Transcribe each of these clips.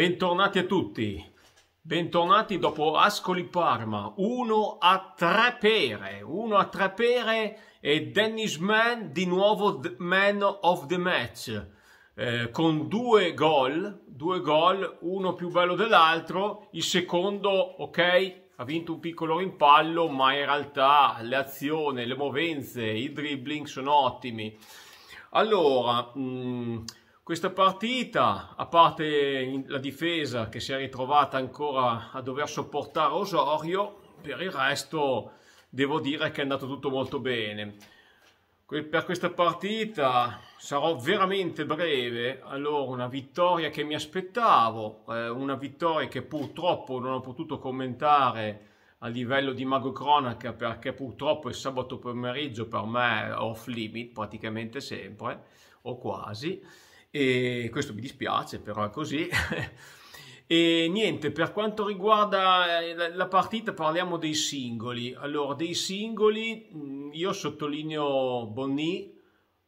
Bentornati a tutti, bentornati dopo Ascoli Parma, 1 a 3 pere, 1 a 3 pere e Dennis Mann di nuovo man of the match, eh, con due gol, due gol, uno più bello dell'altro, il secondo, ok, ha vinto un piccolo rimpallo, ma in realtà le azioni, le movenze, i dribbling sono ottimi. Allora, mh, mm, questa partita, a parte la difesa che si è ritrovata ancora a dover sopportare Osorio, per il resto devo dire che è andato tutto molto bene. Per questa partita sarò veramente breve, allora una vittoria che mi aspettavo, eh, una vittoria che purtroppo non ho potuto commentare a livello di Mago Cronaca perché purtroppo il sabato pomeriggio per me è off limit praticamente sempre o quasi e questo mi dispiace però è così e niente per quanto riguarda eh, la partita parliamo dei singoli allora dei singoli mm, io sottolineo Bonni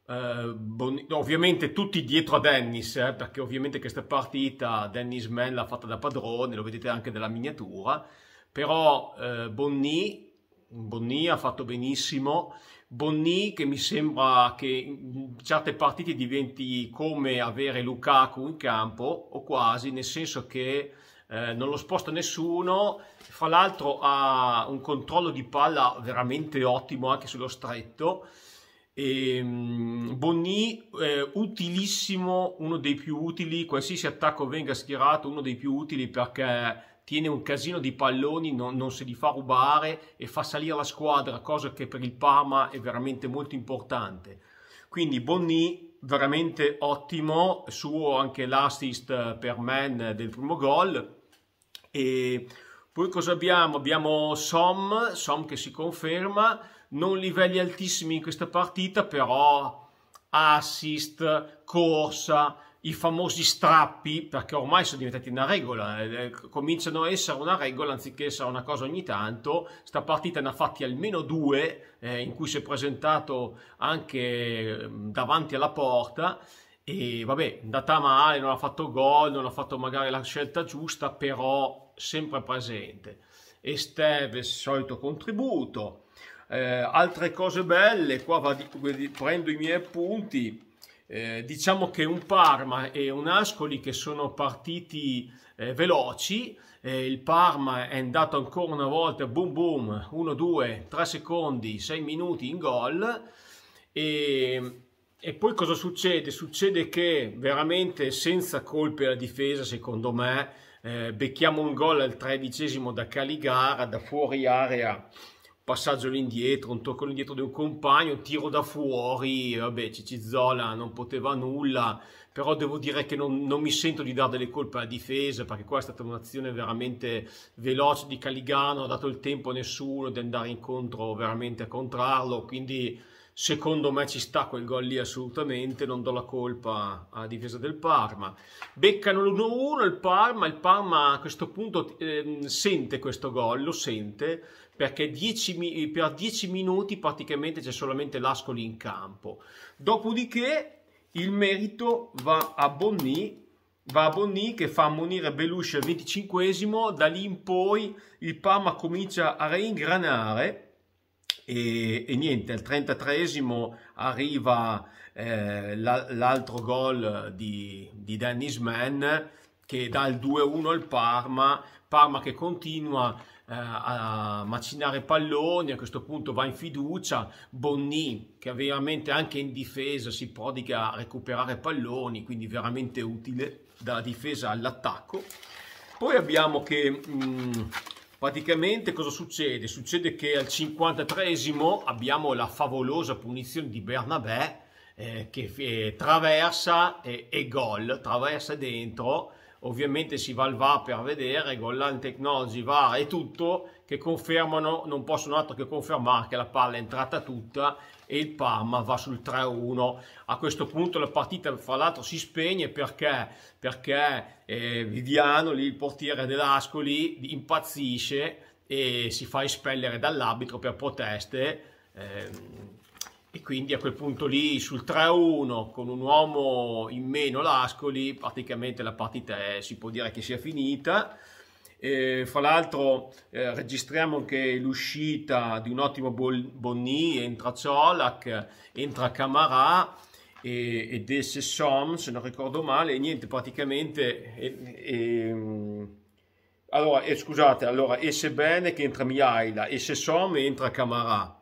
eh, Boni, ovviamente tutti dietro a Dennis eh, perché ovviamente questa partita Dennis Mann l'ha fatta da padrone lo vedete anche nella miniatura però eh, Bonni Bonni ha fatto benissimo Bonny che mi sembra che in certe partite diventi come avere Lukaku in campo o quasi, nel senso che eh, non lo sposta nessuno, fra l'altro ha un controllo di palla veramente ottimo anche sullo stretto. E, um, Bonni eh, utilissimo, uno dei più utili, qualsiasi attacco venga schierato, uno dei più utili perché tiene un casino di palloni, non, non, se li fa rubare e fa salire la squadra, cosa che per il Parma è veramente molto importante. Quindi Bonny, veramente ottimo, suo anche l'assist eh, per Man del primo gol. E poi cosa abbiamo? Abbiamo Som, Som che si conferma, non livelli altissimi in questa partita, però assist, corsa, i famosi strappi, perché ormai sono diventati una regola, eh, eh, cominciano a essere una regola anziché essere una cosa ogni tanto. Sta partita ne ha fatti almeno due, eh, in cui si è presentato anche mm, davanti alla porta. E vabbè, andata male, non ha fatto gol, non ha fatto magari la scelta giusta, però sempre presente. Esteve, solito contributo. Eh, altre cose belle, qua di, prendo i miei appunti eh, diciamo che un Parma e un Ascoli che sono partiti eh, veloci, eh, il Parma è andato ancora una volta boom boom, 1-2, 3 secondi, 6 minuti in gol e, e poi cosa succede? Succede che veramente senza colpe alla difesa secondo me eh, becchiamo un gol al tredicesimo da Caligara, da fuori area passaggio all'indietro, un tocco all'indietro di un compagno, tiro da fuori, vabbè Cicizzola non poteva nulla, però devo dire che non, non mi sento di dare delle colpe alla difesa perché qua è stata un'azione veramente veloce di Caligano, ha dato il tempo a nessuno di andare incontro veramente a contrarlo, quindi Secondo me ci sta quel gol lì assolutamente, non do la colpa a difesa del Parma. Beccano l'1-1 il Parma, il Parma a questo punto eh, sente questo gol, lo sente, perché dieci, per 10 minuti praticamente c'è solamente l'Ascoli in campo. Dopodiché il merito va a Bonni va a Bonni che fa ammonire Belusci al 25 esimo da lì in poi il Parma comincia a reingranare e, e, niente, al 33esimo arriva eh, l'altro gol di, di Dennis Mann che dà il 2-1 al Parma, Parma che continua eh, a macinare palloni, a questo punto va in fiducia, Bonny che veramente anche in difesa si prodiga a recuperare palloni, quindi veramente utile dalla difesa all'attacco. Poi abbiamo che... Mh, mm, Praticamente cosa succede? Succede che al 53esimo abbiamo la favolosa punizione di Bernabé eh, che eh, traversa e, eh, e gol, traversa dentro, ovviamente si va al VAR per vedere, Golan Technology VAR e tutto, che confermano, non possono altro che confermare che la palla è entrata tutta e il Parma va sul 3-1. A questo punto la partita fra l'altro si spegne perché, perché eh, Viviano, lì, il portiere dell'Ascoli, impazzisce e si fa espellere dall'arbitro per proteste. Ehm, e quindi a quel punto lì sul 3-1 con un uomo in meno l'Ascoli praticamente la partita è, si può dire che sia finita eh, fra l'altro eh, registriamo anche l'uscita di un ottimo Bonni, entra Ciolac, entra Camarà e, ed esse Som, se non ricordo male, e niente, praticamente... E, e, mm, allora, scusate, allora, esse Bene che entra Miaila, esse Som entra Camarà.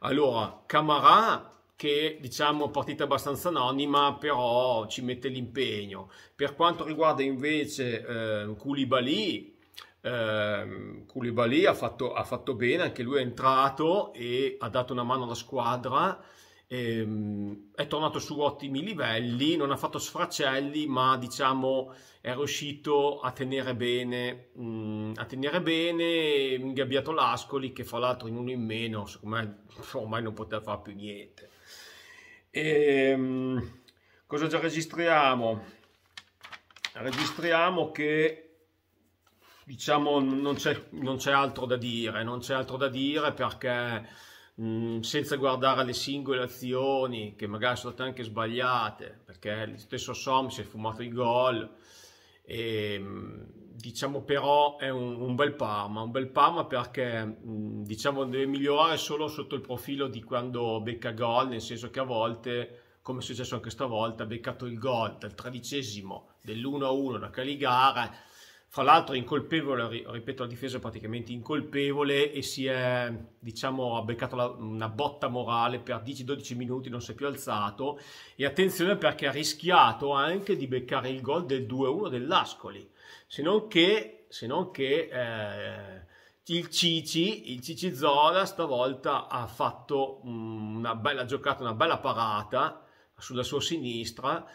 Allora, Camarà che diciamo partita abbastanza anonima, però ci mette l'impegno. Per quanto riguarda invece eh, Koulibaly, eh, Koulibaly ha fatto, ha fatto bene, anche lui è entrato e ha dato una mano alla squadra ehm, è tornato su ottimi livelli, non ha fatto sfracelli, ma diciamo è riuscito a tenere bene, mm, a tenere bene ingabbiato l'Ascoli che fra l'altro in uno in meno, secondo me ormai non poteva fare più niente. E, ehm, cosa già registriamo? Registriamo che diciamo non c'è, non c'è altro da dire, non c'è altro da dire perché mh, mm, senza guardare alle singole azioni che magari sono state anche sbagliate, perché lo stesso Som si è fumato i gol, e, ehm, diciamo però è un, un, bel Parma, un bel Parma perché mh, mm, diciamo deve migliorare solo sotto il profilo di quando becca gol, nel senso che a volte come è successo anche stavolta, ha beccato il gol dal tredicesimo dell'1-1 da Caligara fra l'altro incolpevole, ripeto, la difesa è praticamente incolpevole e si è, diciamo, ha beccato la, una botta morale per 10-12 minuti, non si è più alzato e attenzione perché ha rischiato anche di beccare il gol del 2-1 dell'Ascoli, se non che, se non che eh, il Cici, il Cici Zola stavolta ha fatto mm, una bella giocata, una bella parata sulla sua sinistra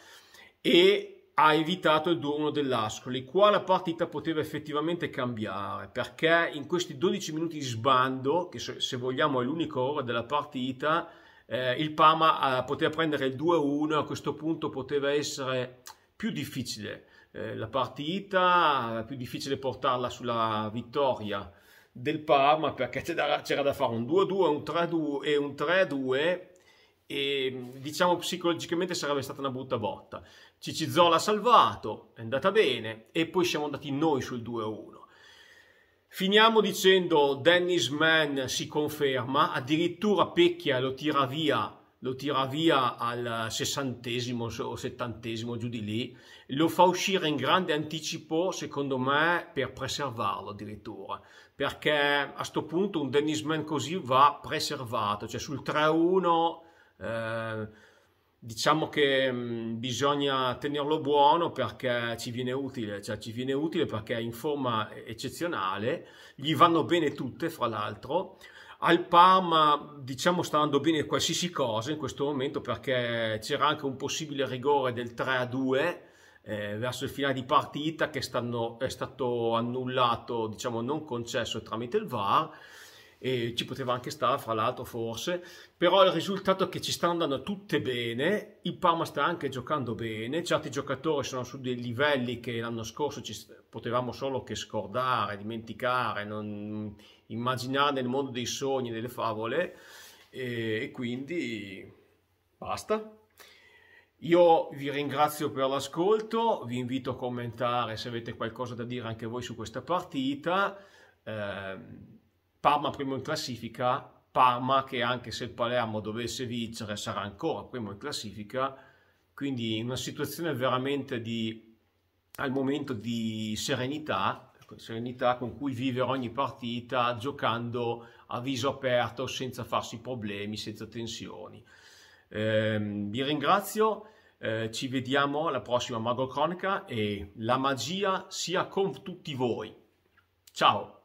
e ha evitato il 2-1 dell'Ascoli. Qua la partita poteva effettivamente cambiare perché in questi 12 minuti di sbando, che se vogliamo è l'unica ora della partita, eh, il Parma eh, poteva prendere il 2-1, a questo punto poteva essere più difficile eh, la partita, più difficile portarla sulla vittoria del Parma perché c'era da, fare un 2-2, un 3-2 e un 3-2 e diciamo psicologicamente sarebbe stata una brutta botta. Zola ha salvato, è andata bene e poi siamo andati noi sul 2-1. Finiamo dicendo Dennis Mann si conferma, addirittura Pecchia lo tira via, lo tira via al sessantesimo o settantesimo giù di lì, lo fa uscire in grande anticipo secondo me per preservarlo addirittura, perché a questo punto un Dennis Mann così va preservato, cioè sul 3-1 eh, diciamo che mh, mm, bisogna tenerlo buono perché ci viene utile, cioè ci viene utile perché è in forma eccezionale, gli vanno bene tutte, fra l'altro. Al Parma, diciamo, sta andando bene qualsiasi cosa in questo momento perché c'era anche un possibile rigore del 3-2 eh, verso il finale di partita che stanno, è stato annullato, diciamo, non concesso tramite il VAR e ci poteva anche stare fra l'altro forse, però il risultato è che ci stanno andando tutte bene, il Parma sta anche giocando bene, certi giocatori sono su dei livelli che l'anno scorso ci potevamo solo che scordare, dimenticare, non immaginare nel mondo dei sogni, delle favole e, e quindi basta. Io vi ringrazio per l'ascolto, vi invito a commentare se avete qualcosa da dire anche voi su questa partita. Eh, Parma primo in classifica, Parma che anche se il Palermo dovesse vincere sarà ancora primo in classifica, quindi una situazione veramente di, al momento di serenità, ecco, serenità con cui vivere ogni partita giocando a viso aperto senza farsi problemi, senza tensioni. Eh, vi ringrazio, eh, ci vediamo alla prossima Mago Cronica e la magia sia con tutti voi. Ciao!